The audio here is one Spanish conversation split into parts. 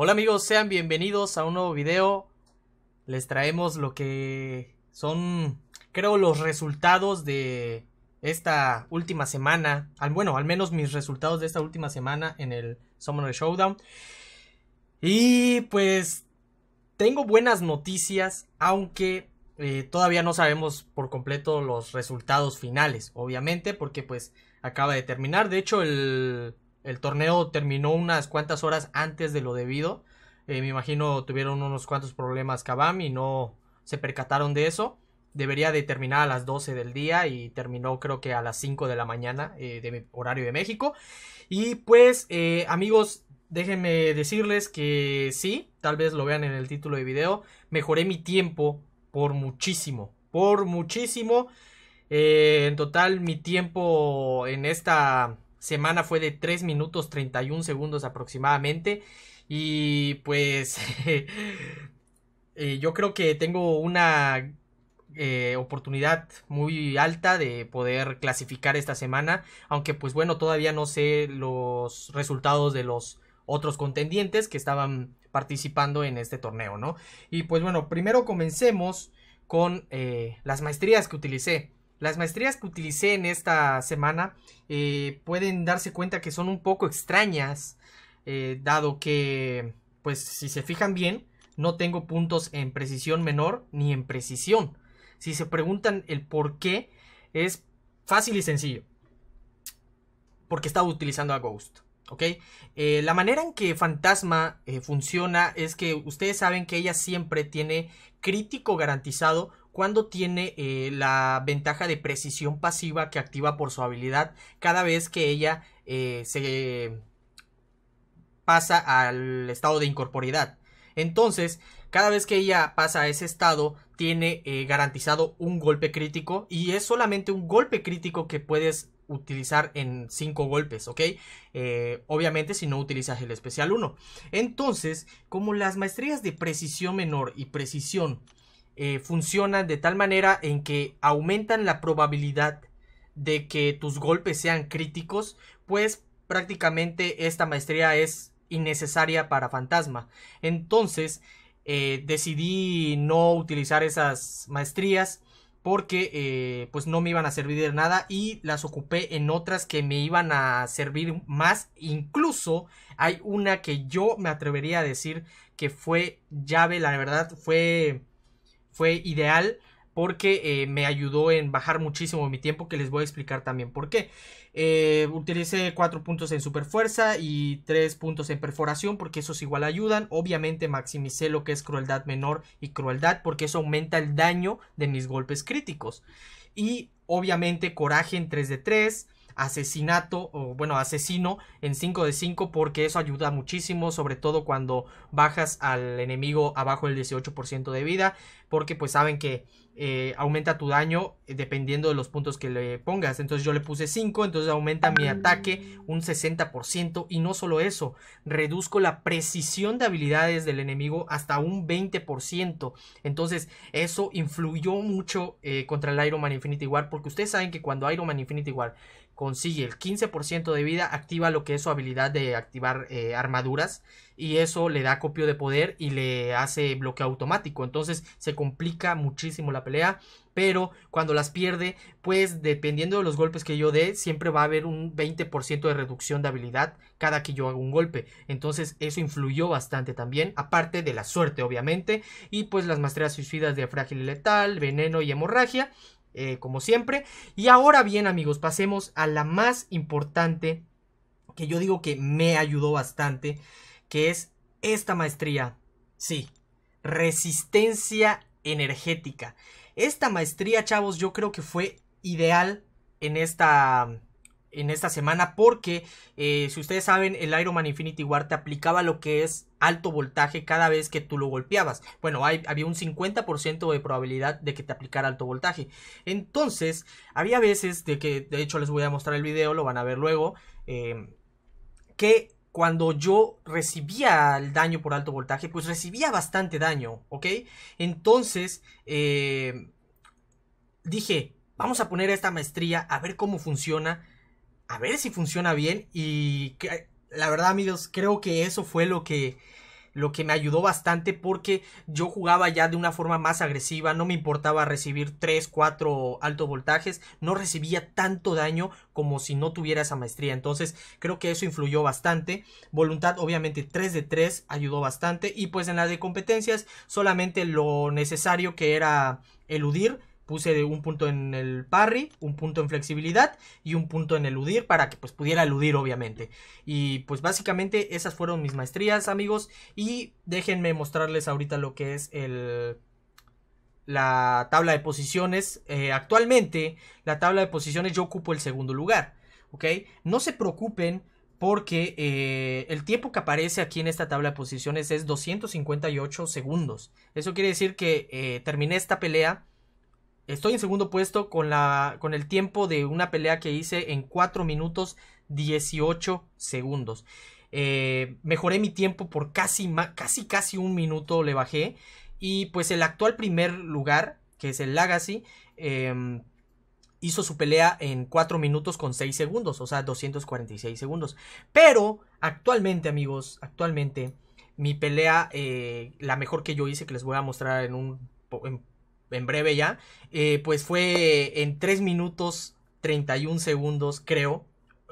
Hola amigos, sean bienvenidos a un nuevo video. Les traemos lo que son, creo, los resultados de esta última semana. Al, bueno, al menos mis resultados de esta última semana en el Summoner Showdown. Y pues tengo buenas noticias, aunque eh, todavía no sabemos por completo los resultados finales, obviamente, porque pues acaba de terminar. De hecho, el el torneo terminó unas cuantas horas antes de lo debido. Eh, me imagino tuvieron unos cuantos problemas Kabam y no se percataron de eso. Debería de terminar a las 12 del día y terminó creo que a las 5 de la mañana eh, de horario de México. Y pues eh, amigos, déjenme decirles que sí, tal vez lo vean en el título de video, mejoré mi tiempo por muchísimo, por muchísimo. en total mi tiempo en esta semana fue de 3 minutos 31 segundos aproximadamente. Y pues eh, yo creo que tengo una eh, oportunidad muy alta de poder clasificar esta semana. Aunque pues bueno, todavía no sé los resultados de los otros contendientes que estaban participando en este torneo, ¿no? Y pues bueno, primero comencemos con eh, las maestrías que utilicé. Las maestrías que utilicé en esta semana eh, pueden darse cuenta que son un poco extrañas, eh, dado que, pues si se fijan bien, no tengo puntos en precisión menor ni en precisión. Si se preguntan el por qué, es fácil y sencillo. Porque estaba utilizando a Ghost. ¿ok? Eh, la manera en que Fantasma eh, funciona es que ustedes saben que ella siempre tiene crítico garantizado cuando tiene eh, la ventaja de precisión pasiva que activa por su habilidad cada vez que ella se pasa al estado de incorporidad. Entonces, cada vez que ella pasa a ese estado, tiene garantizado un golpe crítico y es solamente un golpe crítico que puedes utilizar en 5 golpes, ¿ok? Eh, obviamente si no utilizas el especial 1. Entonces, como las maestrías de precisión menor y precisión eh, funcionan de tal manera en que aumentan la probabilidad de que tus golpes sean críticos, pues prácticamente esta maestría es innecesaria para fantasma. Entonces, eh, decidí no utilizar esas maestrías porque eh, pues no me iban a servir de nada y las ocupé en otras que me iban a servir más. Incluso hay una que yo me atrevería a decir que fue llave, la verdad fue, fue ideal porque eh, me ayudó en bajar muchísimo mi tiempo, que les voy a explicar también por qué. Eh, utilicé 4 puntos en super fuerza y 3 puntos en perforación, porque esos igual ayudan. Obviamente maximicé lo que es crueldad menor y crueldad, porque eso aumenta el daño de mis golpes críticos. Y obviamente coraje en 3 de 3 asesinato, o bueno, asesino en 5 de 5 porque eso ayuda muchísimo, sobre todo cuando bajas al enemigo abajo del 18% de vida porque pues saben que eh, aumenta tu daño eh, dependiendo de los puntos que le pongas. Entonces yo le puse 5, entonces aumenta mi ah. ataque un 60% y no solo eso, reduzco la precisión de habilidades del enemigo hasta un 20%. Entonces eso influyó mucho eh, contra el Iron Man Infinity War porque ustedes saben que cuando Iron Man Infinity War consigue el 15% de vida, activa lo que es su habilidad de activar armaduras y eso le da copio de poder y le hace bloqueo automático. Entonces se complica muchísimo la pelea. Pero cuando las pierde, pues dependiendo de los golpes que yo dé, siempre va a haber un 20% de reducción de habilidad cada que yo hago un golpe. Entonces eso influyó bastante también, aparte de la suerte obviamente. Y pues las maestrías suicidas de frágil y letal, veneno y hemorragia, eh, como siempre. Y ahora bien amigos, pasemos a la más importante que yo digo que me ayudó bastante que es esta maestría. Sí, resistencia energética. Esta maestría, chavos, yo creo que fue ideal en esta en esta semana porque eh, si ustedes saben el Iron Man Infinity War te aplicaba lo que es alto voltaje cada vez que tú lo golpeabas bueno hay, había un 50% de probabilidad de que te aplicara alto voltaje entonces había veces de que de hecho les voy a mostrar el video lo van a ver luego eh, que cuando yo recibía el daño por alto voltaje, pues recibía bastante daño, ¿ok? Entonces, eh, dije, vamos a poner esta maestría, a ver cómo funciona, a ver si funciona bien y la verdad amigos, creo que eso fue lo que lo que me ayudó bastante porque yo jugaba ya de una forma más agresiva, no me importaba recibir 3, 4 altos voltajes, no recibía tanto daño como si no tuviera esa maestría, entonces creo que eso influyó bastante, voluntad obviamente 3 de 3 ayudó bastante y pues en la de competencias solamente lo necesario que era eludir Puse un punto en el parry, un punto en flexibilidad y un punto en eludir para que pues pudiera eludir obviamente. Y pues básicamente esas fueron mis maestrías amigos y déjenme mostrarles ahorita lo que es el la tabla de posiciones. Eh, actualmente la tabla de posiciones yo ocupo el segundo lugar. No se preocupen porque eh, el tiempo que aparece aquí en esta tabla de posiciones es 258 segundos. Eso quiere decir que eh, terminé esta pelea Estoy en segundo puesto con, la, con el tiempo de una pelea que hice en 4 minutos 18 segundos. Eh, mejoré mi tiempo por casi, casi, casi un minuto le bajé. Y pues el actual primer lugar, que es el Legacy, em, hizo su pelea en 4 minutos con 6 segundos, o sea, 246 segundos. Pero actualmente, amigos, actualmente mi pelea, eh, la mejor que yo hice, que les voy a mostrar en un en breve ya, eh, pues fue en 3 minutos 31 segundos, creo.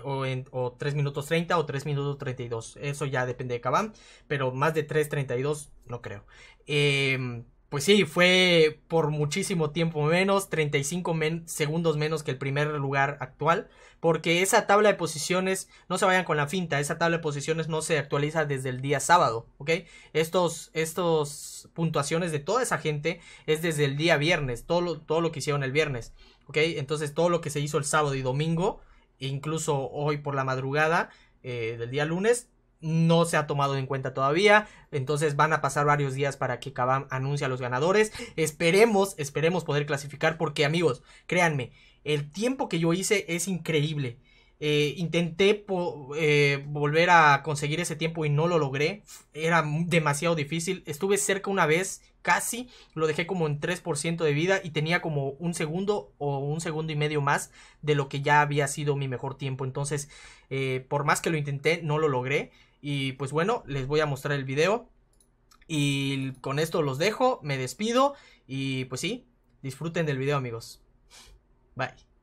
O, en, o 3 minutos 30 o 3 minutos 32. Eso ya depende de Kabam. Pero más de 3.32 no creo. Eh, pues sí, fue por muchísimo tiempo menos, 35 segundos menos que el primer lugar actual, porque esa tabla de posiciones, no se vayan con la finta, esa tabla de posiciones no se actualiza desde el día sábado, ¿ok? Estos, estos puntuaciones de toda esa gente es desde el día viernes, todo lo, todo lo que hicieron el viernes, ¿ok? Entonces todo lo que se hizo el sábado y domingo, incluso hoy por la madrugada eh, del día lunes, no se ha tomado en cuenta todavía. Entonces van a pasar varios días para que Kabam anuncie a los ganadores. Esperemos, esperemos poder clasificar porque amigos, créanme, el tiempo que yo hice es increíble. Eh, intenté eh, volver a conseguir ese tiempo y no lo logré. Era demasiado difícil. Estuve cerca una vez, casi. Lo dejé como en 3% de vida y tenía como un segundo o un segundo y medio más de lo que ya había sido mi mejor tiempo. Entonces, eh, por más que lo intenté, no lo logré. Y pues bueno, les voy a mostrar el video. Y con esto los dejo, me despido y pues sí, disfruten del video amigos. Bye.